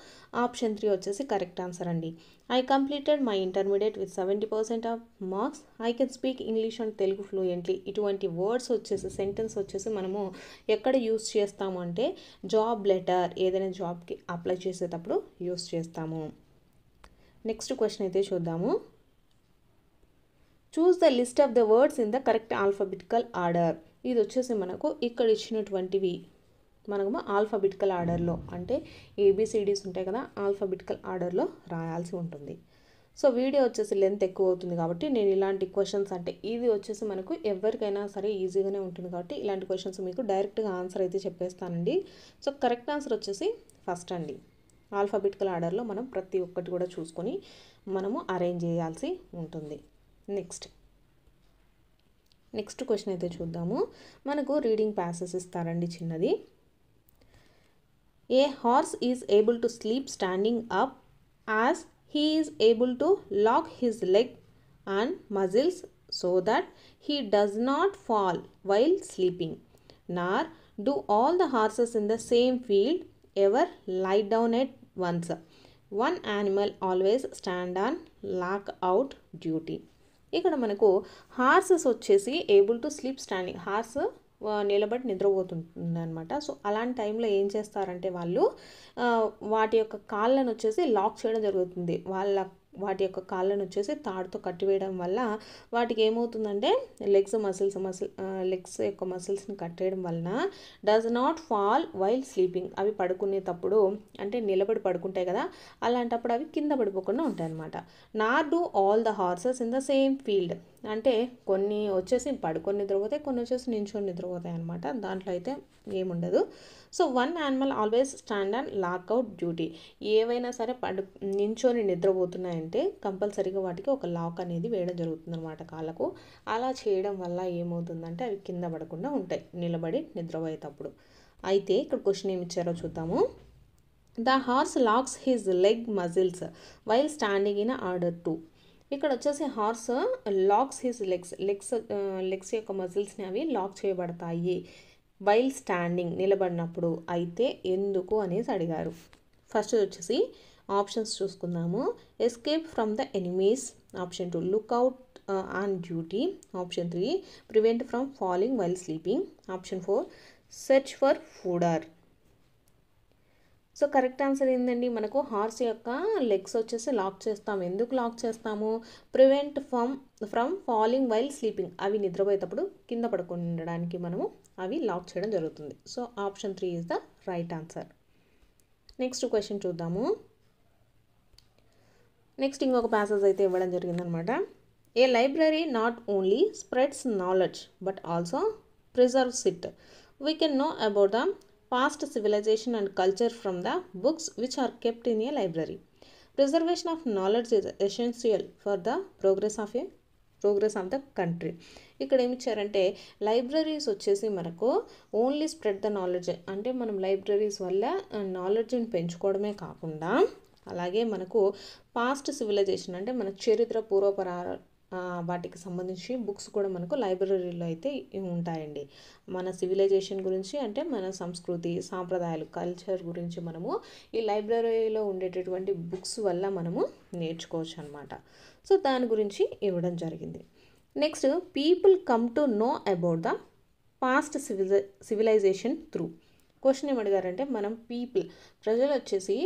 ఆప్షన్ త్రీ వచ్చేసి కరెక్ట్ ఆన్సర్ అండి I completed my intermediate with seventy percent of marks I can speak English and Telugu fluently ఇటువంటి వర్డ్స్ వచ్చేసి సెంటెన్స్ వచ్చేసి మనము ఎక్కడ యూస్ చేస్తాము అంటే జాబ్ లెటర్ ఏదైనా జాబ్కి అప్లై చేసేటప్పుడు యూస్ చేస్తాము నెక్స్ట్ క్వశ్చన్ అయితే చూద్దాము choose the list of the words in the correct alphabetical order ఇది వచ్చేసి మనకు ఇక్కడ ఇచ్చినటువంటివి మనము ఆల్ఫాబెటికల్ ఆర్డర్లో అంటే ఏబిసిడీస్ ఉంటాయి కదా ఆల్ఫాబెటికల్ ఆర్డర్లో రాయాల్సి ఉంటుంది సో వీడియో వచ్చేసి లెంత్ ఎక్కువ అవుతుంది కాబట్టి నేను ఇలాంటి క్వశ్చన్స్ అంటే ఇది వచ్చేసి మనకు ఎవరికైనా సరే ఈజీగానే ఉంటుంది కాబట్టి ఇలాంటి క్వశ్చన్స్ మీకు డైరెక్ట్గా ఆన్సర్ అయితే చెప్పేస్తానండి సో కరెక్ట్ ఆన్సర్ వచ్చేసి ఫస్ట్ అండి ఆల్ఫాబెటికల్ ఆర్డర్లో మనం ప్రతి ఒక్కటి కూడా చూసుకొని మనము అరేంజ్ చేయాల్సి ఉంటుంది నెక్స్ట్ నెక్స్ట్ క్వశ్చన్ అయితే చూద్దాము మనకు రీడింగ్ ప్యాసెస్ ఇస్తారండి చిన్నది A horse is able to sleep standing up as he is able to lock his leg and muscles so that he does not fall while sleeping. Nor do all the horses in the same field ever lie down at once. One animal always stand on lock out duty ఇక్కడ మనకు హార్సెస్ వచ్చేసి able to sleep standing horse నిలబడి నిద్రపోతుంది అనమాట సో అలాంటి టైంలో ఏం చేస్తారంటే వాళ్ళు వాటి యొక్క కాళ్ళను వచ్చేసి లాక్ చేయడం జరుగుతుంది వాళ్ళ వాటి యొక్క కాళ్ళను వచ్చేసి తాడుతో కట్టివేయడం వల్ల వాటికి ఏమవుతుందంటే లెగ్స్ మసిల్స్ మసిల్ లెగ్స్ యొక్క మసిల్స్ని కట్టేయడం వలన does not fall while sleeping అవి పడుకునేటప్పుడు అంటే నిలబడి పడుకుంటాయి కదా అలాంటప్పుడు అవి కింద పడిపోకుండా ఉంటాయి అనమాట not do all the horses in the same field అంటే కొన్ని వచ్చేసి పడుకొని నిద్రపోతాయి కొన్ని వచ్చేసి నించుకొని నిద్రపోతాయి అనమాట దాంట్లో అయితే ఏముండదు so one animal always stand and lock out duty ఏవైనా సరే పడు నించొని నిద్రపోతున్నాయంటే కంపల్సరీగా వాటికి ఒక లాక్ అనేది వేయడం జరుగుతుంది అనమాట కాళ్ళకు అలా చేయడం వల్ల ఏమవుతుందంటే అవి కింద పడకుండా ఉంటాయి నిలబడి నిద్రపోయేటప్పుడు అయితే ఇక్కడ క్వశ్చన్ ఏమి ఇచ్చారో చూద్దాము the horse locks his leg muscles while standing in order to ఇక్కడ వచ్చేసి horse locks his legs legs legs యొక్క మజిల్స్ని అవి లాక్ చేయబడతాయి వైల్ స్టాండింగ్ నిలబడినప్పుడు అయితే ఎందుకు అనేసి అడిగారు ఫస్ట్ వచ్చేసి ఆప్షన్స్ చూసుకుందాము escape from the enemies option two lookout on duty option three prevent from falling while sleeping option four search for fodder so correct answer ఏంటండి మనకు హార్స్ యొక్క లెగ్స్ వచ్చేసి లాక్ చేస్తాం ఎందుకు లాక్ చేస్తాము prevent from from falling while sleeping అవి నిద్రపోయేటప్పుడు కింద పడుకుండడానికి ఉండడానికి మనము అవి లాక్ చేయడం జరుగుతుంది so option three is the right answer next question చూద్దాము నెక్స్ట్ ఇంకొక ప్యాసేజ్ అయితే ఇవ్వడం జరిగిందనమాట a library not only spreads knowledge but also preserves it we can know about the past civilization and culture from the books which are kept in a library preservation of knowledge is essential for the progress of a progress of the country ఇక్కడ ఏమి ఇచ్చారంటే లైబ్రరీస్ వచ్చేసి మనకు ఓన్లీ స్ప్రెడ్ ద నాలెడ్జ్ అంటే మనం లైబ్రరీస్ వల్ల నాలెడ్జ్ని పెంచుకోవడమే కాకుండా అలాగే మనకు పాస్ట్ సివిలైజేషన్ అంటే మన చరిత్ర పూర్వపరా వాటికి సంబంధించి బుక్స్ కూడా మనకు లైబ్రరీలో అయితే ఉంటాయండి మన సివిలైజేషన్ గురించి అంటే మన సంస్కృతి సాంప్రదాయాలు కల్చర్ గురించి మనము ఈ లైబ్రరీలో ఉండేటటువంటి బుక్స్ వల్ల మనము నేర్చుకోవచ్చు అనమాట సో దాని గురించి ఇవ్వడం జరిగింది next people come to know about the past సివిలై సివిలైజేషన్ త్రూ క్వశ్చన్ ఏమడిగారంటే మనం పీపుల్ ప్రజలు వచ్చేసి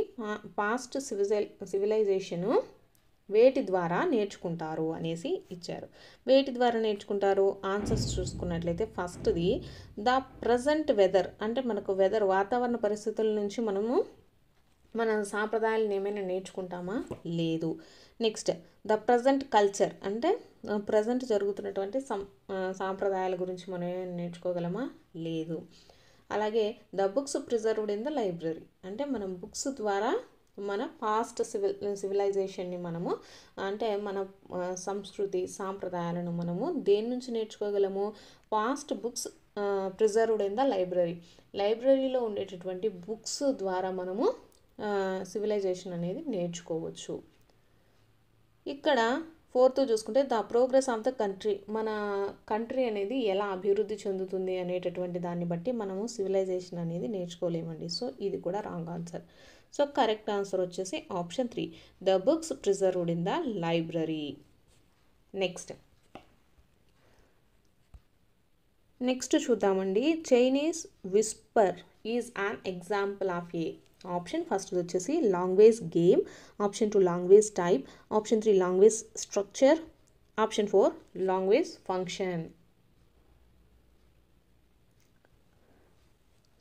పాస్ట్ సివిజై సివిలైజేషను వేటి ద్వారా నేర్చుకుంటారు అనేసి ఇచ్చారు వేటి ద్వారా నేర్చుకుంటారు ఆన్సర్స్ చూసుకున్నట్లయితే ఫస్ట్ది ద ప్రజెంట్ వెదర్ అంటే మనకు వెదర్ వాతావరణ పరిస్థితుల నుంచి మనము మన సాంప్రదాయాలను ఏమైనా నేర్చుకుంటామా లేదు నెక్స్ట్ ద ప్రజెంట్ కల్చర్ అంటే ప్రజెంట్ జరుగుతున్నటువంటి సం సాంప్రదాయాల గురించి మనం ఏమైనా నేర్చుకోగలమా లేదు అలాగే the books preserved in the library అంటే మనం బుక్స్ ద్వారా మన పాస్ట్ సివిల్ సివిలైజేషన్ని మనము అంటే మన సంస్కృతి సాంప్రదాయాలను మనము దేని నుంచి నేర్చుకోగలము past books preserved in the library లైబ్రరీలో ఉండేటటువంటి బుక్స్ ద్వారా మనము సివిలైజేషన్ అనేది నేర్చుకోవచ్చు ఇక్కడ ఫోర్త్ చూసుకుంటే the progress of the country మన కంట్రీ అనేది ఎలా అభివృద్ధి చెందుతుంది అనేటటువంటి దాన్ని బట్టి మనము సివిలైజేషన్ అనేది నేర్చుకోలేమండి సో ఇది కూడా wrong answer so correct answer వచ్చేసి option three the books preserved in the library next next చూద్దామండి Chinese whisper is an example of a option first వచ్చేసి language game option two language type option three language structure option four language function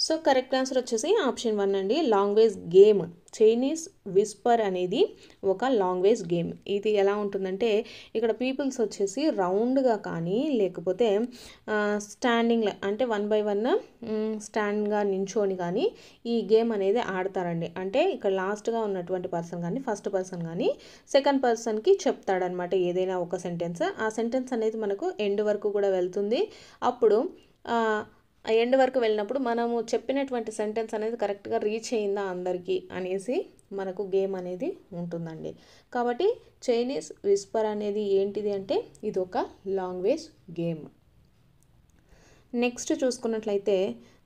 so correct answer వచ్చేసి ఆప్షన్ వన్ అండి లాంగ్వేజ్ గేమ్ చైనీస్ విస్పర్ అనేది ఒక లాంగ్వేజ్ గేమ్ ఇది ఎలా ఉంటుందంటే ఇక్కడ పీపుల్స్ వచ్చేసి రౌండ్గా కానీ లేకపోతే స్టాండింగ్ అంటే వన్ బై వన్ స్టాండ్గా నించోని కానీ ఈ గేమ్ అనేది ఆడతారండి అంటే ఇక్కడ లాస్ట్గా ఉన్నటువంటి పర్సన్ కానీ ఫస్ట్ పర్సన్ కానీ సెకండ్ పర్సన్కి చెప్తాడనమాట ఏదైనా ఒక సెంటెన్స్ ఆ సెంటెన్స్ అనేది మనకు ఎండ్ వరకు కూడా వెళ్తుంది అప్పుడు ఎండ్ వరకు వెళ్ళినప్పుడు మనము చెప్పినటువంటి సెంటెన్స్ అనేది కరెక్ట్గా రీచ్ అయిందా అందరికీ అనేసి మనకు గేమ్ అనేది ఉంటుందండి కాబట్టి చైనీస్ విస్పర్ అనేది ఏంటిది అంటే ఇది ఒక లాంగ్వేజ్ గేమ్ నెక్స్ట్ చూసుకున్నట్లయితే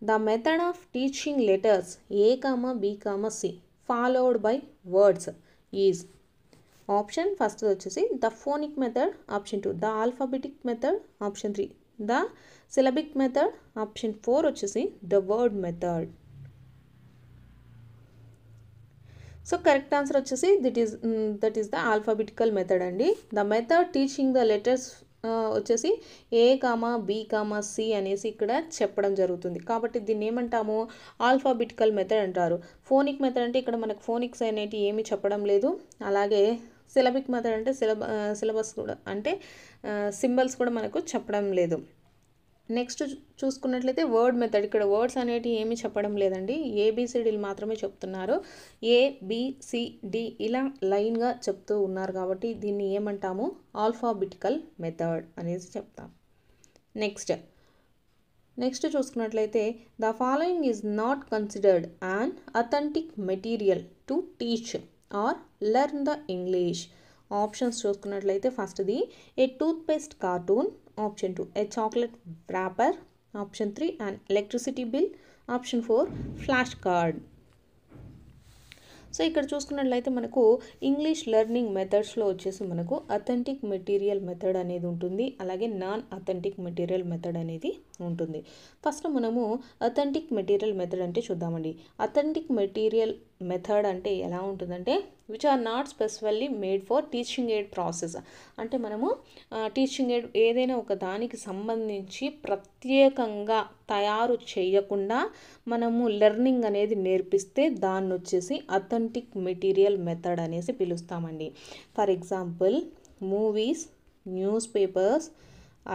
the method of teaching letters A comma B comma C followed by words is option first వచ్చేసి the phonic method option two the alphabetic method option three the syllabic method option four వచ్చేసి the word method so correct answer వచ్చేసి that is that is the alphabetical method అండి the method teaching the letters వచ్చేసి A comma B comma C అనేసి ఇక్కడ చెప్పడం జరుగుతుంది కాబట్టి దీన్ని ఏమంటాము ఆల్ఫాబెటికల్ మెథడ్ అంటారు ఫోనిక్ మెథడ్ అంటే ఇక్కడ మనకు ఫోనిక్స్ అనేటివి ఏమీ చెప్పడం లేదు అలాగే సిలబిక్ మెథడ్ అంటే సిలబ సిలబస్ కూడా అంటే సింబల్స్ కూడా మనకు చెప్పడం లేదు నెక్స్ట్ చూసుకున్నట్లయితే వర్డ్ మెథడ్ ఇక్కడ వర్డ్స్ అనేటివి ఏమీ చెప్పడం లేదండి ఏబిసిడీలు మాత్రమే చెప్తున్నారు ఏబిసిడి ఇలా లైన్గా చెప్తూ ఉన్నారు కాబట్టి దీన్ని ఏమంటాము ఆల్ఫాబిటికల్ మెథడ్ అనేసి చెప్తాం నెక్స్ట్ నెక్స్ట్ చూసుకున్నట్లయితే the following is not considered an authentic material to teach or learn the English options చూసుకున్నట్లయితే ఫస్ట్ది a toothpaste cartoon option two a chocolate wrapper option three and electricity bill option four flash card so ఇక్కడ చూసుకున్నట్లయితే మనకు ఇంగ్లీష్ లెర్నింగ్ మెథడ్స్లో వచ్చేసి మనకు అథెంటిక్ మెటీరియల్ మెథడ్ అనేది ఉంటుంది అలాగే నాన్ అథెంటిక్ మెటీరియల్ మెథడ్ అనేది ఉంటుంది ఫస్ట్ మనము అథెంటిక్ మెటీరియల్ మెథడ్ అంటే చూద్దామండి అథెంటిక్ మెటీరియల్ మెథడ్ అంటే ఎలా ఉంటుందంటే which are not specifically made for teaching aid process అంటే మనము టీచింగ్ ఎయిడ్ ఏదైనా ఒక దానికి సంబంధించి ప్రత్యేకంగా తయారు చేయకుండా మనము లెర్నింగ్ అనేది నేర్పిస్తే దాన్ని వచ్చేసి అథెంటిక్ మెటీరియల్ మెథడ్ అనేసి పిలుస్తామండి for example movies newspapers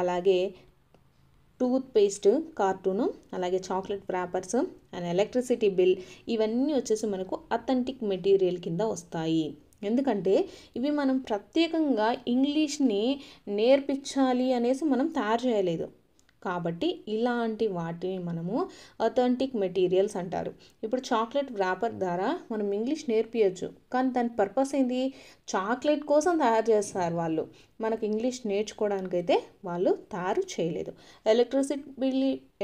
అలాగే టూత్ పేస్ట్ కార్టూను అలాగే chocolate wrappers and electricity bill ఇవన్నీ వచ్చేసి మనకు అథెంటిక్ మెటీరియల్ కింద వస్తాయి ఎందుకంటే ఇవి మనం ప్రత్యేకంగా ఇంగ్లీష్ని నేర్పించాలి అనేసి మనం తయారు చేయలేదు కాబట్టి ఇలాంటి వాటిని మనము అథెంటిక్ మెటీరియల్స్ అంటారు ఇప్పుడు చాక్లెట్ వ్రాపర్ ద్వారా మనం ఇంగ్లీష్ నేర్పియచ్చు కానీ దాని పర్పస్ ఏంది చాక్లెట్ కోసం తయారు చేస్తారు వాళ్ళు మనకు ఇంగ్లీష్ నేర్చుకోవడానికైతే వాళ్ళు తయారు చేయలేదు ఎలక్ట్రిసిటీ బిల్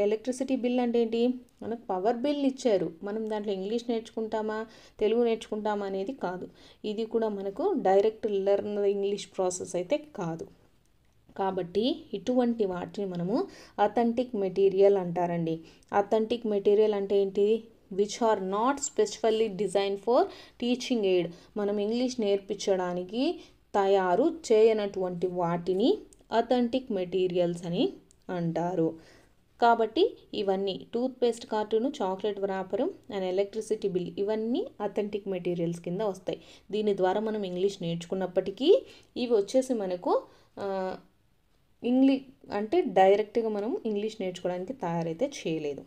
ఎలక్ట్రిసిటీ బిల్ అంటే ఏంటి మనకు పవర్ బిల్ ఇచ్చారు మనం దాంట్లో ఇంగ్లీష్ నేర్చుకుంటామా తెలుగు నేర్చుకుంటామా అనేది కాదు ఇది కూడా మనకు డైరెక్ట్ లెర్న్ ఇంగ్లీష్ ప్రాసెస్ అయితే కాదు కాబట్టి ఇటువంటి వాటిని మనము అథెంటిక్ మెటీరియల్ అంటారండి అథెంటిక్ మెటీరియల్ అంటే ఏంటి which are not specifically design for teaching aid మనం ఇంగ్లీష్ నేర్పించడానికి తయారు చేయనటువంటి వాటిని అథెంటిక్ మెటీరియల్స్ అని అంటారు కాబట్టి ఇవన్నీ టూత్పేస్ట్ కార్టూను చాక్లెట్ వ్యాపారం అండ్ ఎలక్ట్రిసిటీ బిల్ ఇవన్నీ అథెంటిక్ మెటీరియల్స్ కింద వస్తాయి దీని ద్వారా మనం ఇంగ్లీష్ నేర్చుకున్నప్పటికీ ఇవి వచ్చేసి మనకు ఇంగ్లీష్ అంటే డైరెక్ట్గా మనం ఇంగ్లీష్ నేర్చుకోవడానికి తయారైతే చేయలేదు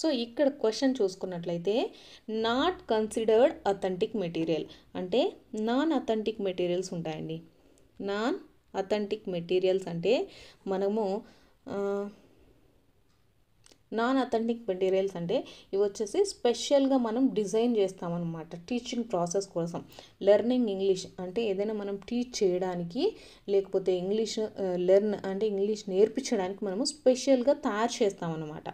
సో ఇక్కడ క్వశ్చన్ చూసుకున్నట్లయితే నాట్ కన్సిడర్డ్ అథెంటిక్ మెటీరియల్ అంటే నాన్ అథెంటిక్ మెటీరియల్స్ ఉంటాయండి నాన్ అథెంటిక్ మెటీరియల్స్ అంటే మనము నాన్ అథెంటిక్ మెటీరియల్స్ అంటే ఇవి వచ్చేసి స్పెషల్గా మనం డిజైన్ చేస్తామన్నమాట టీచింగ్ ప్రాసెస్ కోసం లెర్నింగ్ ఇంగ్లీష్ అంటే ఏదైనా మనం టీచ్ చేయడానికి లేకపోతే ఇంగ్లీష్ లెర్న్ అంటే ఇంగ్లీష్ నేర్పించడానికి మనము స్పెషల్గా తయారు చేస్తామన్నమాట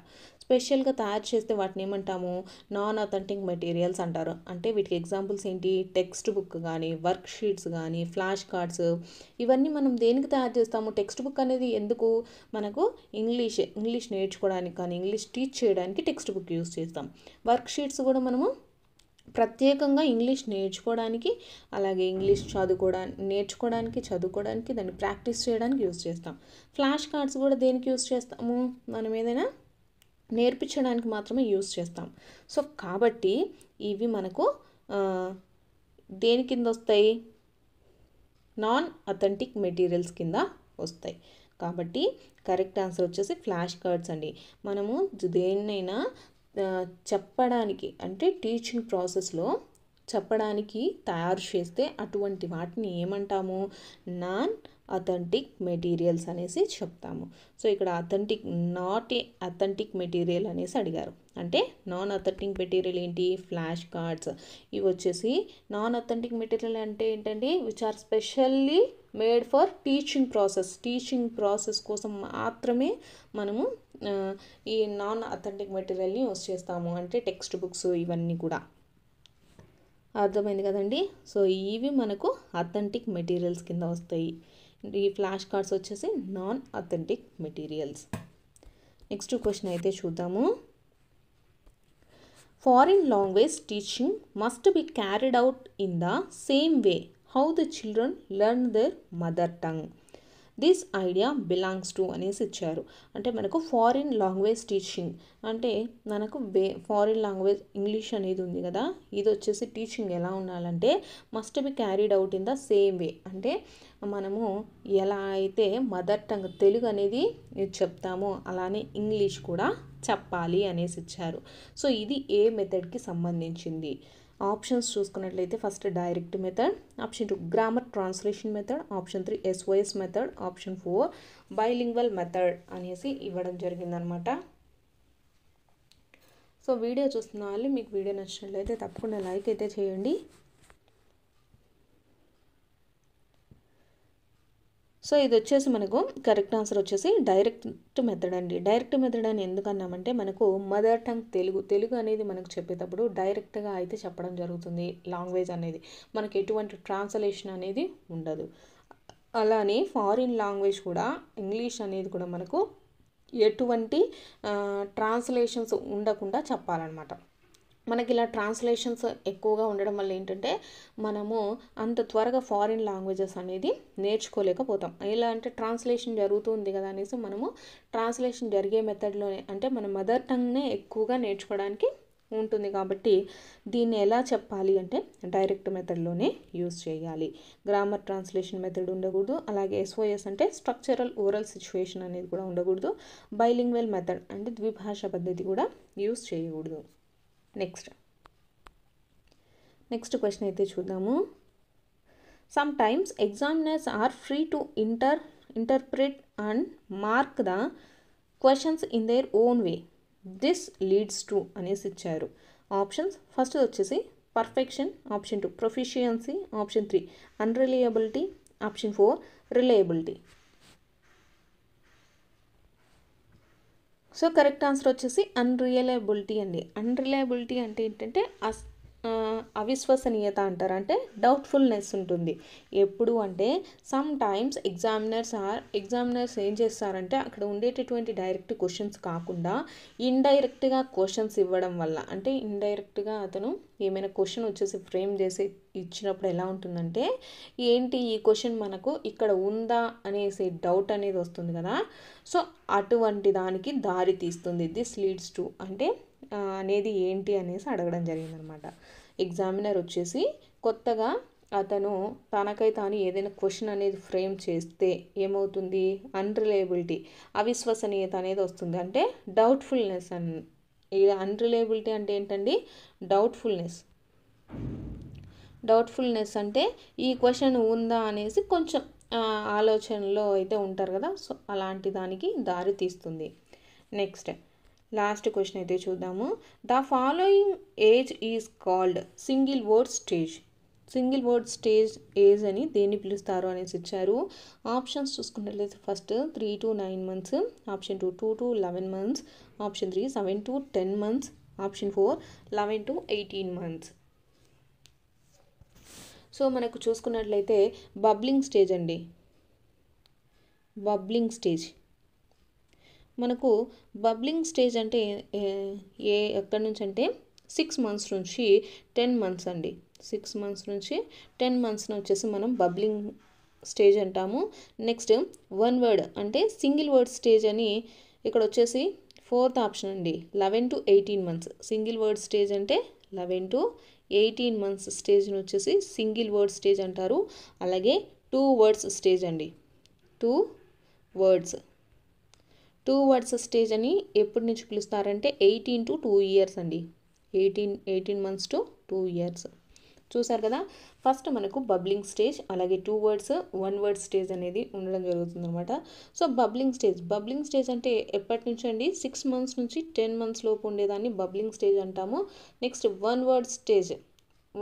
స్పెషల్గా తయారు చేస్తే వాటిని ఏమంటాము నాన్ అథెంటిక్ మెటీరియల్స్ అంటారు అంటే వీటికి ఎగ్జాంపుల్స్ ఏంటి టెక్స్ట్ బుక్ కానీ వర్క్ షీట్స్ కానీ ఫ్లాష్ కార్డ్స్ ఇవన్నీ మనం దేనికి తయారు చేస్తాము టెక్స్ట్ బుక్ అనేది ఎందుకు మనకు ఇంగ్లీష్ ఇంగ్లీష్ నేర్చుకోవడానికి కానీ ఇంగ్లీష్ టీచ్ చేయడానికి టెక్స్ట్ బుక్ యూస్ చేస్తాం వర్క్ షీట్స్ కూడా మనము ప్రత్యేకంగా ఇంగ్లీష్ నేర్చుకోవడానికి అలాగే ఇంగ్లీష్ చదువుకోవడానికి నేర్చుకోవడానికి చదువుకోవడానికి దాన్ని ప్రాక్టీస్ చేయడానికి యూజ్ చేస్తాం ఫ్లాష్ కార్డ్స్ కూడా దేనికి యూజ్ చేస్తాము మనం ఏదైనా నేర్పించడానికి మాత్రమే యూస్ చేస్తాం సో కాబట్టి ఇవి మనకు దేని కింద వస్తాయి నాన్ అథెంటిక్ మెటీరియల్స్ కింద వస్తాయి కాబట్టి కరెక్ట్ ఆన్సర్ వచ్చేసి ఫ్లాష్ కార్డ్స్ అండి మనము దేన్నైనా చెప్పడానికి అంటే టీచింగ్ ప్రాసెస్లో చెప్పడానికి తయారు చేస్తే అటువంటి వాటిని ఏమంటాము నాన్ అథెంటిక్ మెటీరియల్స్ అనేసి చెప్తాము సో ఇక్కడ authentic not a authentic material అనేసి అడిగారు అంటే నాన్ అథెంటిక్ మెటీరియల్ ఏంటి ఫ్లాష్ కార్డ్స్ ఇవి వచ్చేసి నాన్ అథెంటిక్ మెటీరియల్ అంటే ఏంటండి which are specially made for teaching process teaching process కోసం మాత్రమే మనము ఈ నాన్ అథెంటిక్ మెటీరియల్ని యూస్ చేస్తాము అంటే టెక్స్ట్ బుక్స్ ఇవన్నీ కూడా అర్థమైంది కదండి సో ఇవి మనకు అథెంటిక్ మెటీరియల్స్ కింద వస్తాయి ఈ ఫ్లాష్ కార్డ్స్ వచ్చేసి non authentic materials next question అయితే చూద్దాము foreign language teaching must be carried out in the same way how the children learn their mother tongue this idea belongs to అనేసి ఇచ్చారు అంటే మనకు ఫారిన్ లాంగ్వేజ్ టీచింగ్ అంటే మనకు వే ఫారిన్ లాంగ్వేజ్ ఇంగ్లీష్ అనేది ఉంది కదా ఇది వచ్చేసి టీచింగ్ ఎలా ఉండాలంటే must be carried out in the same way అంటే మనము ఎలా అయితే మదర్ టంగ్ తెలుగు అనేది చెప్తామో అలానే ఇంగ్లీష్ కూడా చెప్పాలి అనేసి ఇచ్చారు సో ఇది ఏ మెథడ్కి సంబంధించింది ఆప్షన్స్ చూసుకున్నట్లయితే first direct method option two grammar translation method option three SOS method option four bilingual method అనేసి ఇవ్వడం జరిగిందనమాట సో వీడియో చూస్తున్న వాళ్ళు మీకు వీడియో నచ్చినట్లయితే తప్పకుండా లైక్ అయితే చేయండి సో ఇది వచ్చేసి మనకు కరెక్ట్ ఆన్సర్ వచ్చేసి డైరెక్ట్ మెథడ్ అండి డైరెక్ట్ మెథడ్ అని ఎందుకన్నామంటే మనకు మదర్ టంగ్ తెలుగు తెలుగు అనేది మనకు చెప్పేటప్పుడు డైరెక్ట్గా అయితే చెప్పడం జరుగుతుంది లాంగ్వేజ్ అనేది మనకు ఎటువంటి ట్రాన్స్లేషన్ అనేది ఉండదు అలానే ఫారిన్ లాంగ్వేజ్ కూడా ఇంగ్లీష్ అనేది కూడా మనకు ఎటువంటి ట్రాన్స్లేషన్స్ ఉండకుండా చెప్పాలన్నమాట మనకి ఇలా ట్రాన్స్లేషన్స్ ఎక్కువగా ఉండడం వల్ల ఏంటంటే మనము అంత త్వరగా ఫారిన్ లాంగ్వేజెస్ అనేది నేర్చుకోలేకపోతాం ఎలా అంటే ట్రాన్స్లేషన్ జరుగుతుంది కదా అనేసి మనము ట్రాన్స్లేషన్ జరిగే మెథడ్లోనే అంటే మన మదర్ టంగ్నే ఎక్కువగా నేర్చుకోవడానికి ఉంటుంది కాబట్టి దీన్ని ఎలా చెప్పాలి అంటే డైరెక్ట్ మెథడ్లోనే యూజ్ చేయాలి గ్రామర్ ట్రాన్స్లేషన్ మెథడ్ ఉండకూడదు అలాగే ఎస్ఓఎస్ అంటే స్ట్రక్చరల్ ఓరల్ సిచ్యువేషన్ అనేది కూడా ఉండకూడదు బైలింగ్వెల్ మెథడ్ అంటే ద్విభాష పద్ధతి కూడా యూజ్ చేయకూడదు నెక్స్ట్ నెక్స్ట్ క్వశ్చన్ అయితే చూద్దాము sometimes examiners are free to inter interpret and mark the questions in their own way this leads to అనేసి ఇచ్చారు ఆప్షన్స్ ఫస్ట్ వచ్చేసి perfection option two proficiency option three unreliability option four reliability so correct answer వచ్చేసి అన్రియలబిలిటీ అండి అన్రిలయబిలిటీ అంటే ఏంటంటే అస్ అవిశ్వసనీయత అంటారు అంటే డౌట్ఫుల్నెస్ ఉంటుంది ఎప్పుడు అంటే sometimes examiners are examiners ఏం చేస్తారంటే అక్కడ ఉండేటటువంటి డైరెక్ట్ క్వశ్చన్స్ కాకుండా ఇండైరెక్ట్గా క్వశ్చన్స్ ఇవ్వడం వల్ల అంటే ఇండైరెక్ట్గా అతను ఏమైనా క్వశ్చన్ వచ్చేసి ఫ్రేమ్ చేసి ఇచ్చినప్పుడు ఎలా ఉంటుందంటే ఏంటి ఈ క్వశ్చన్ మనకు ఇక్కడ ఉందా అనేసి డౌట్ అనేది వస్తుంది కదా సో అటువంటి దానికి దారి తీస్తుంది దిస్ లీడ్స్ టు అంటే అనేది ఏంటి అనేసి అడగడం జరిగిందనమాట ఎగ్జామినర్ వచ్చేసి కొత్తగా అతను తనకై తాను ఏదైనా క్వశ్చన్ అనేది ఫ్రేమ్ చేస్తే ఏమవుతుంది అన్రిలయబిలిటీ అవిశ్వసనీయత అనేది వస్తుంది అంటే డౌట్ఫుల్నెస్ అన్ ఇది అన్రిలయబిలిటీ అంటే ఏంటండి డౌట్ఫుల్నెస్ డౌట్ఫుల్నెస్ అంటే ఈ క్వశ్చన్ ఉందా అనేసి కొంచెం ఆలోచనలో అయితే ఉంటారు కదా సో అలాంటి దానికి దారి తీస్తుంది నెక్స్ట్ లాస్ట్ క్వశ్చన్ అయితే చూద్దాము the following age is called single word stage single word stage age అని దేన్ని పిలుస్తారు అనేసి ఇచ్చారు ఆప్షన్స్ చూసుకున్నట్లయితే first three to nine months option two two to eleven months option three seven to ten months option four eleven to eighteen months so మనకు చూసుకున్నట్లయితే బబ్లింగ్ స్టేజ్ అండి బబ్లింగ్ స్టేజ్ మనకు బబ్లింగ్ స్టేజ్ అంటే ఏ ఎక్కడి నుంచి అంటే సిక్స్ మంత్స్ నుంచి టెన్ మంత్స్ అండి సిక్స్ మంత్స్ నుంచి టెన్ మంత్స్ వచ్చేసి మనం బబ్లింగ్ స్టేజ్ అంటాము నెక్స్ట్ వన్ వర్డ్ అంటే సింగిల్ వర్డ్ స్టేజ్ అని ఇక్కడ వచ్చేసి ఫోర్త్ ఆప్షన్ అండి eleven to eighteen months single word stage అంటే లెవెన్ టు ఎయిటీన్ మంత్స్ స్టేజ్ని వచ్చేసి సింగిల్ వర్డ్ స్టేజ్ అంటారు అలాగే టూ వర్డ్స్ స్టేజ్ అండి two words two words stage అని ఎప్పటి నుంచి పిలుస్తారంటే ఎయిటీన్ టు టూ ఇయర్స్ అండి eighteen eighteen months to two years చూసారు కదా ఫస్ట్ మనకు బబ్లింగ్ స్టేజ్ అలాగే two words one word stage అనేది ఉండడం జరుగుతుంది అనమాట so babbling stage babbling stage అంటే ఎప్పటి నుంచి అండి సిక్స్ మంత్స్ నుంచి టెన్ మంత్స్ లోపు ఉండేదాన్ని బబ్లింగ్ స్టేజ్ అంటాము next one word stage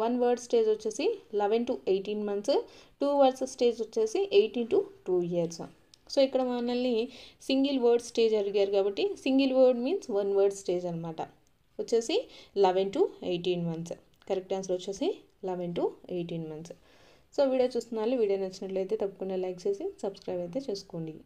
one word stage వచ్చేసి eleven to eighteen months two words stage వచ్చేసి eighteen to two years so ఇక్కడ మనల్ని సింగిల్ వర్డ్ స్టేజ్ అడిగారు కాబట్టి single word means one word stage అనమాట వచ్చేసి eleven to eighteen months correct answer వచ్చేసి eleven to eighteen months so video చూస్తున్నారు వీడియో నచ్చినట్లయితే తప్పకుండా లైక్ చేసి సబ్స్క్రైబ్ అయితే చేసుకోండి